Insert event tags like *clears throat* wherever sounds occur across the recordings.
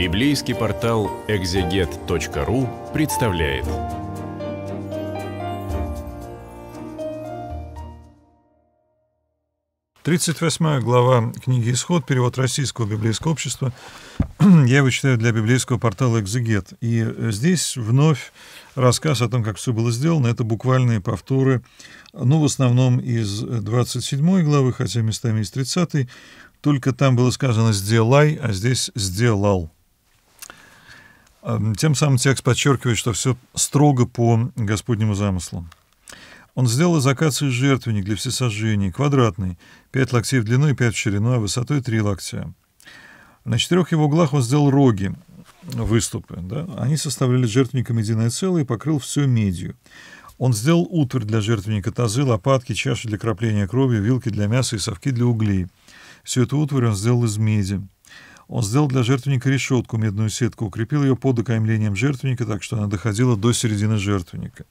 Библейский портал экзегет.ру представляет. Тридцать восьмая глава книги «Исход», перевод российского библейского общества. *clears throat* Я его читаю для библейского портала «Экзегет». И э, здесь вновь рассказ о том, как все было сделано. Это буквальные повторы, ну, в основном из 27 э, главы, хотя местами из 30 -й. Только там было сказано «сделай», а здесь «сделал». Эм, тем самым текст подчеркивает, что все строго по Господнему замыслу. Он сделал из акации жертвенник для всесожжения квадратный, 5 локтей в длину и 5 в ширину, а высотой 3 локтя. На четырех его углах он сделал роги, выступы. Да? Они составляли жертвенником единое целое и покрыл все медью. Он сделал утварь для жертвенника тазы, лопатки, чаши для крапления крови, вилки для мяса и совки для углей. Всю эту утварь он сделал из меди. Он сделал для жертвенника решетку, медную сетку, укрепил ее под окаймлением жертвенника, так что она доходила до середины жертвенника.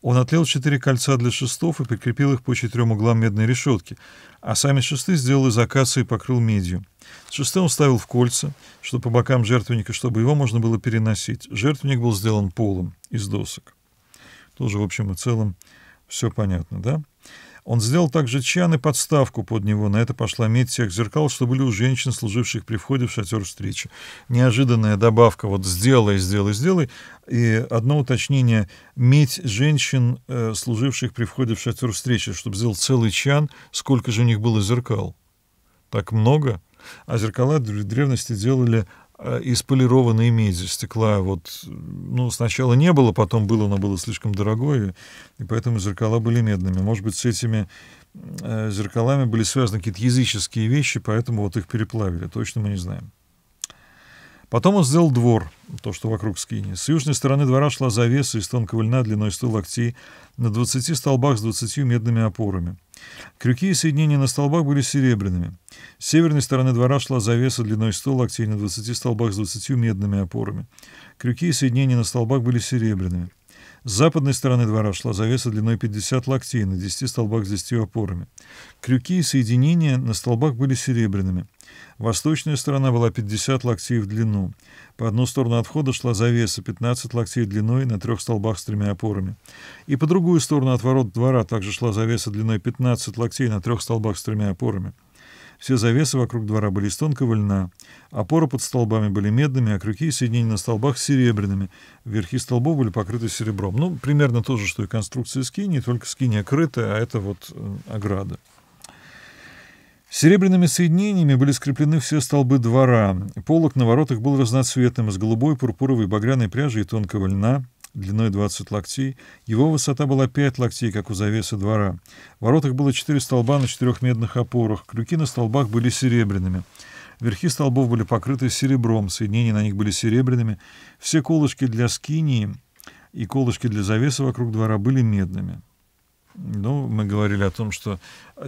Он отлил четыре кольца для шестов и прикрепил их по четырем углам медной решетки, а сами шесты сделал из акации и покрыл медью. Шесты он ставил в кольца, что по бокам жертвенника, чтобы его можно было переносить. Жертвенник был сделан полом из досок. Тоже, в общем и целом, все понятно, да? Он сделал также чан и подставку под него. На это пошла медь всех зеркал, что были у женщин, служивших при входе в шатер встречи. Неожиданная добавка вот «сделай, сделай, сделай». И одно уточнение. Медь женщин, э, служивших при входе в шатер встречи, чтобы сделал целый чан, сколько же у них было зеркал? Так много? А зеркала в древности делали Э, из полированной меди, стекла. Вот, ну, сначала не было, потом было, но было слишком дорогое, и поэтому зеркала были медными. Может быть, с этими э, зеркалами были связаны какие-то языческие вещи, поэтому вот их переплавили. Точно мы не знаем. Потом он сделал двор, то, что вокруг скини. С южной стороны двора шла завеса из тонкого льна длиной 100 локтей на 20 столбах с 20 медными опорами. Крюки и соединения на столбах были серебряными. С северной стороны двора шла завеса длиной 100 локтей на 20 столбах с 20 медными опорами. Крюки и соединения на столбах были серебряными. С западной стороны двора шла завеса длиной 50 локтей на 10 столбах с 10 опорами. Крюки и соединения на столбах были серебряными. Восточная сторона была 50 локтей в длину. По одну сторону от входа шла завеса 15 локтей длиной на трех столбах с тремя опорами. И по другую сторону от ворот двора также шла завеса длиной 15 локтей на трех столбах с тремя опорами. Все завесы вокруг двора были из тонкого льна, опоры под столбами были медными, а крюки и соединения на столбах — серебряными. Верхи столбов были покрыты серебром. Ну, примерно то же, что и конструкция скини, только скиния крытая, а это вот э, ограда. Серебряными соединениями были скреплены все столбы двора. Полок на воротах был разноцветным, из голубой, пурпуровой, багряной пряжи и тонкого льна длиной 20 локтей, его высота была 5 локтей, как у завеса двора. В воротах было 4 столба на 4 медных опорах, крюки на столбах были серебряными. Верхи столбов были покрыты серебром, соединения на них были серебряными. Все колышки для скинии и колышки для завеса вокруг двора были медными. Ну, мы говорили о том, что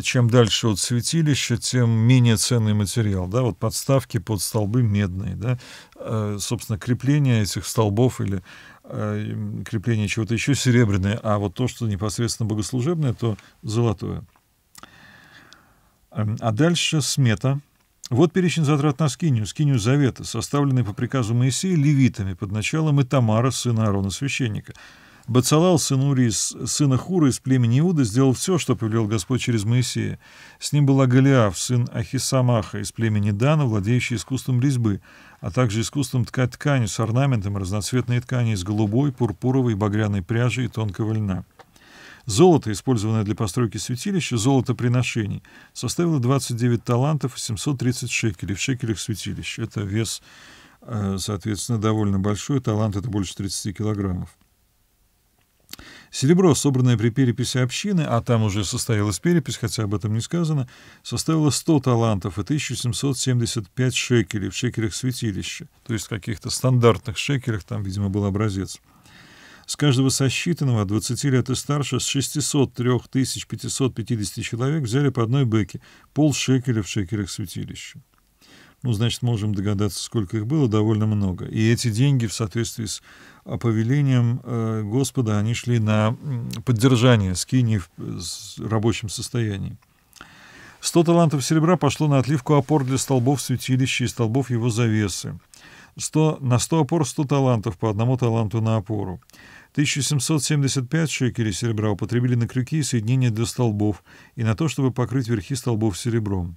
чем дальше от святилища, тем менее ценный материал. Да? Вот подставки под столбы медные. Да? Э, собственно, крепление этих столбов или Э, крепление чего-то еще серебряное, а вот то, что непосредственно богослужебное, то золотое. Эм, а дальше смета. Вот перечень затрат на скинию, скинию завета, составленный по приказу Моисея левитами под началом Итамара, сына Арона священника. Бацалал, сын, Ури, сына Хура из племени Иуды сделал все, что повелел Господь через Моисея. С ним был Голиаф, сын Ахисамаха из племени Дана, владеющий искусством резьбы, а также искусством ткать ткани с орнаментом разноцветной ткани из голубой, пурпуровой, багряной пряжи и тонкого льна. Золото, использованное для постройки святилища, золото приношений, составило 29 талантов и 730 шекелей в шекелях святилища. Это вес, э, соответственно, довольно большой, талант это больше 30 килограммов. Серебро, собранное при переписи общины, а там уже состоялась перепись, хотя об этом не сказано, составило 100 талантов и 1775 шекелей в шекелях святилища, то есть каких-то стандартных шекелях, там, видимо, был образец. С каждого сосчитанного, 20 лет и старше, с 603 550 человек взяли по одной бэке, пол шекеля в шекелях святилища ну, значит, можем догадаться, сколько их было, довольно много. И эти деньги в соответствии с а, повелением э, Господа, они шли на поддержание скини в рабочем состоянии. 100 талантов серебра пошло на отливку опор для столбов святилища и столбов его завесы. 100, на 100 опор 100 талантов, по одному таланту на опору. 1775 шекелей серебра употребили на крюки и соединения для столбов и на то, чтобы покрыть верхи столбов серебром.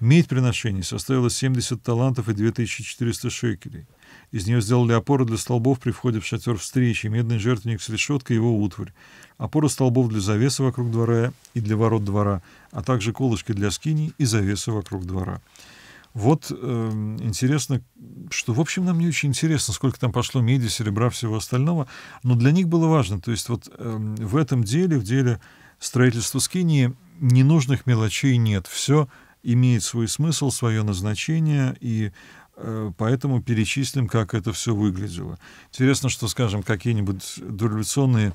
Медь приношений составила 70 талантов и 2400 шекелей. Из нее сделали опоры для столбов при входе в шатер встречи, медный жертвенник с решеткой и его утварь, опоры столбов для завесы вокруг двора и для ворот двора, а также колышки для скиней и завесы вокруг двора. Вот э, интересно, что, в общем, нам не очень интересно, сколько там пошло меди, серебра, всего остального, но для них было важно. То есть вот э, в этом деле, в деле строительства скинии, ненужных мелочей нет. Все — имеет свой смысл, свое назначение, и э, поэтому перечислим, как это все выглядело. Интересно, что, скажем, какие-нибудь дореволюционные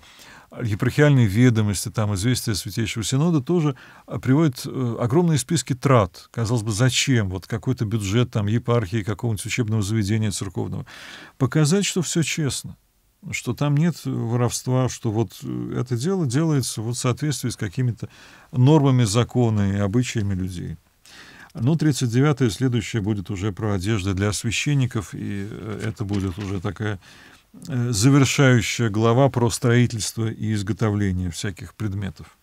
епархиальные ведомости, там известия Святейшего Синода тоже э, приводят э, огромные списки трат. Казалось бы, зачем? Вот какой-то бюджет там епархии, какого-нибудь учебного заведения церковного. Показать, что все честно что там нет воровства, что вот это дело делается вот в соответствии с какими-то нормами закона и обычаями людей. Ну, 39-е следующее будет уже про одежды для священников, и э, это будет уже такая э, завершающая глава про строительство и изготовление всяких предметов.